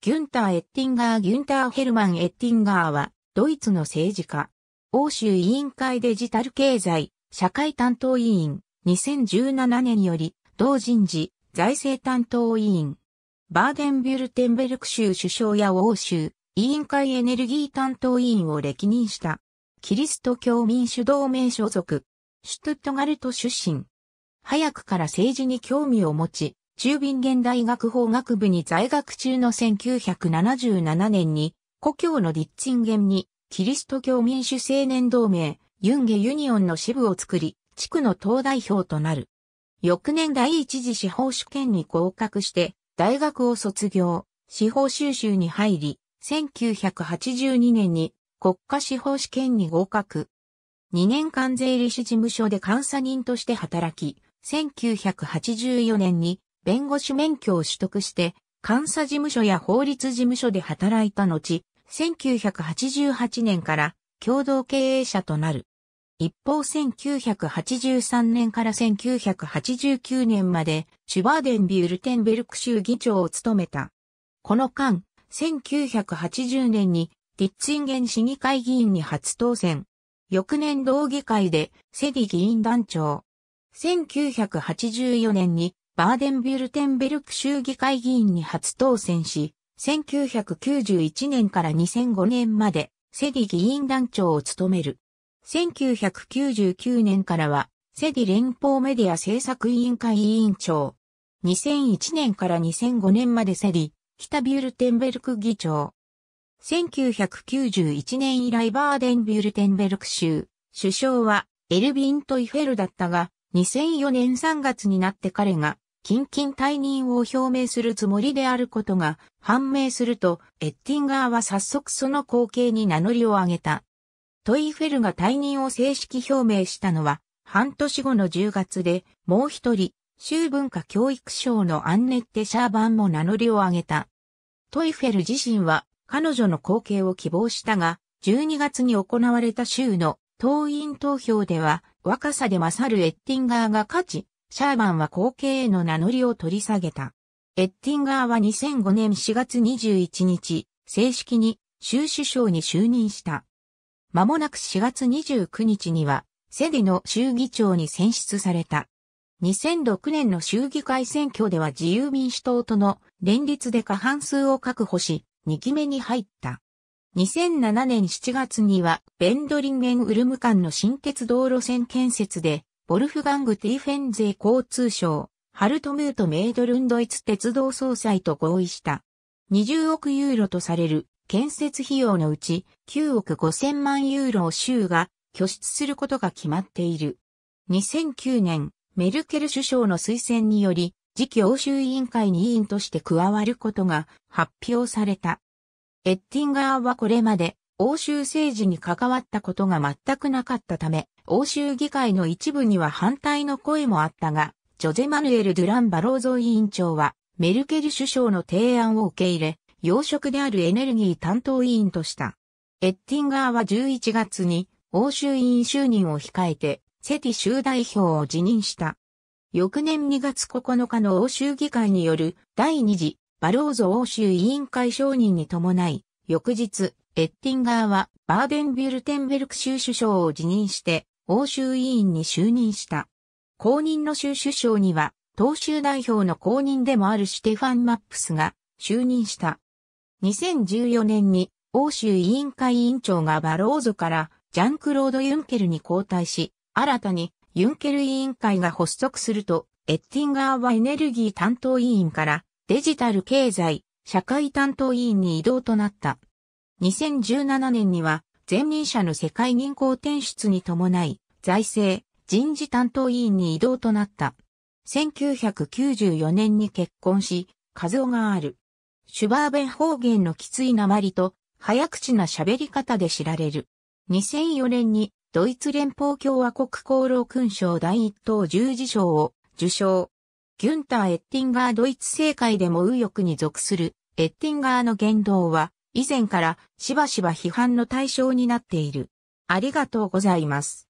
ギュンター・エッティンガー・ギュンター・ヘルマン・エッティンガーは、ドイツの政治家。欧州委員会デジタル経済、社会担当委員、2017年より、同人事、財政担当委員。バーデンビュルテンベルク州首相や欧州、委員会エネルギー担当委員を歴任した。キリスト教民主同盟所属。シュトゥットガルト出身。早くから政治に興味を持ち、中瓶現大学法学部に在学中の1977年に、故郷のディッチンゲンに、キリスト教民主青年同盟、ユンゲユニオンの支部を作り、地区の党代表となる。翌年第一次司法試験に合格して、大学を卒業、司法修習に入り、1982年に国家司法試験に合格。2年間税理士事務所で監査人として働き、1984年に弁護士免許を取得して、監査事務所や法律事務所で働いた後、1988年から共同経営者となる。一方1983年から1989年までシュバーデンビュルテンベルク州議長を務めた。この間、1980年にディッツインゲン市議会議員に初当選。翌年同議会でセディ議員団長。1984年にバーデンビュルテンベルク州議会議員に初当選し、1991年から2005年まで、セディ議員団長を務める。1999年からは、セディ連邦メディア政策委員会委員長。2001年から2005年までセディ、北ビュルテンベルク議長。1991年以来バーデンビュルテンベルク州、首相はエルビン・トイフェルだったが、2004年3月になって彼が近々退任を表明するつもりであることが判明すると、エッティンガーは早速その後継に名乗りを上げた。トイフェルが退任を正式表明したのは、半年後の10月で、もう一人、州文化教育省のアンネッテ・シャーバンも名乗りを上げた。トイフェル自身は彼女の後継を希望したが、12月に行われた州の党員投票では若さで勝るエッティンガーが勝ち、シャーバンは後継への名乗りを取り下げた。エッティンガーは2005年4月21日、正式に州首相に就任した。間もなく4月29日には、セディの州議長に選出された。2006年の州議会選挙では自由民主党との連立で過半数を確保し、2期目に入った。2007年7月には、ベンドリンゲンウルム間の新鉄道路線建設で、ボルフガング・ティーフェンゼ交通省、ハルトムート・メイドルンドイツ鉄道総裁と合意した。20億ユーロとされる建設費用のうち9億5千万ユーロを州が拠出することが決まっている。2009年、メルケル首相の推薦により、次期欧州委員会に委員として加わることが発表された。エッティンガーはこれまで欧州政治に関わったことが全くなかったため、欧州議会の一部には反対の声もあったが、ジョゼ・マヌエル・ドゥラン・バローゾ委員長は、メルケル首相の提案を受け入れ、要職であるエネルギー担当委員とした。エッティンガーは11月に欧州委員就任を控えて、セティ州代表を辞任した。翌年2月9日の欧州議会による第2次バローゾ欧州委員会承認に伴い、翌日、エッティンガーはバーデンビュルテンベルク州首相を辞任して欧州委員に就任した。公認の州首相には党州代表の公認でもあるシテファン・マップスが就任した。2014年に欧州委員会委員長がバローゾからジャンクロード・ユンケルに交代し、新たにユンケル委員会が発足すると、エッティンガーはエネルギー担当委員からデジタル経済、社会担当委員に移動となった。2017年には前任者の世界銀行転出に伴い財政人事担当委員に異動となった。1994年に結婚し、和夫がある。シュバーベン方言のきついなまりと早口な喋り方で知られる。2004年にドイツ連邦共和国功労勲章第一等十字章を受賞。ギュンター・エッティンガードイツ政界でも右翼に属するエッティンガーの言動は以前からしばしば批判の対象になっている。ありがとうございます。